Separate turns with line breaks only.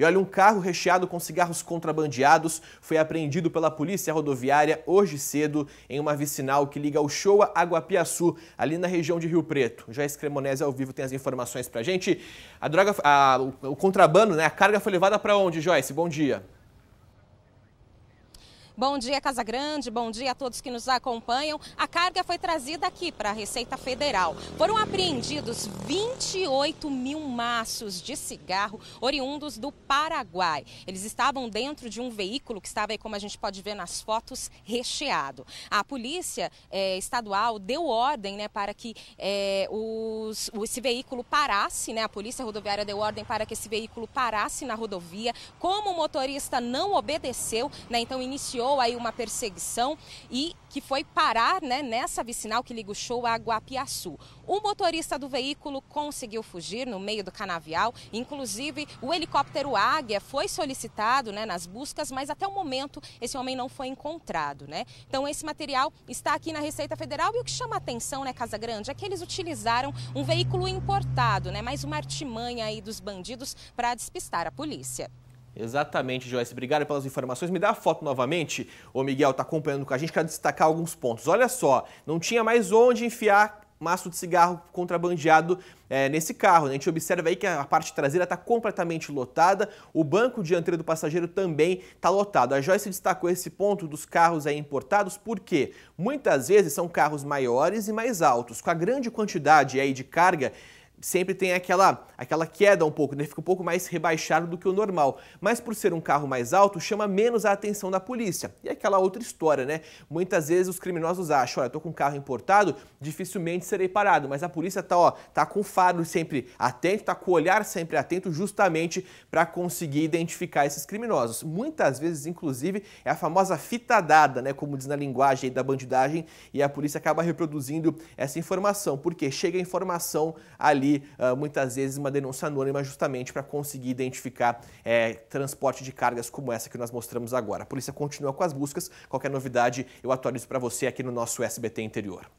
E olha, um carro recheado com cigarros contrabandeados foi apreendido pela Polícia Rodoviária hoje cedo em uma vicinal que liga o Showa a Guapiaçu, ali na região de Rio Preto. Já Cremonese ao vivo tem as informações pra gente. A droga, a, o contrabando, né, a carga foi levada para onde, Joyce? Bom dia.
Bom dia, Casa Grande. Bom dia a todos que nos acompanham. A carga foi trazida aqui para a Receita Federal. Foram apreendidos 28 mil maços de cigarro oriundos do Paraguai. Eles estavam dentro de um veículo que estava aí, como a gente pode ver nas fotos, recheado. A polícia eh, estadual deu ordem né, para que eh, os os, esse veículo parasse, né? A Polícia Rodoviária deu ordem para que esse veículo parasse na rodovia. Como o motorista não obedeceu, né? Então iniciou aí uma perseguição e que foi parar, né? Nessa vicinal que liga o show a Guapiaçu. O motorista do veículo conseguiu fugir no meio do canavial. Inclusive, o helicóptero Águia foi solicitado, né? Nas buscas, mas até o momento esse homem não foi encontrado, né? Então esse material está aqui na Receita Federal e o que chama atenção, né, Casa Grande, é que eles utilizaram um veículo importado, né? Mais uma artimanha aí dos bandidos para despistar a polícia.
Exatamente, Joyce. Obrigado pelas informações. Me dá a foto novamente. O Miguel está acompanhando com a gente. Quero destacar alguns pontos. Olha só, não tinha mais onde enfiar maço de cigarro contrabandeado é, nesse carro. Né? A gente observa aí que a parte traseira está completamente lotada, o banco dianteiro do passageiro também está lotado. A Joyce destacou esse ponto dos carros aí importados porque muitas vezes são carros maiores e mais altos. Com a grande quantidade aí de carga sempre tem aquela, aquela queda um pouco, né? fica um pouco mais rebaixado do que o normal. Mas por ser um carro mais alto, chama menos a atenção da polícia. E é aquela outra história, né? Muitas vezes os criminosos acham, olha, tô com um carro importado, dificilmente serei parado, mas a polícia tá, ó, tá com o faro sempre atento, tá com o olhar sempre atento justamente para conseguir identificar esses criminosos. Muitas vezes, inclusive, é a famosa fita dada, né? Como diz na linguagem da bandidagem, e a polícia acaba reproduzindo essa informação, porque chega a informação ali ah, muitas vezes uma denúncia anônima justamente para conseguir identificar é, transporte de cargas como essa que nós mostramos agora. A polícia continua com as buscas. Qualquer novidade eu atualizo para você aqui no nosso SBT Interior.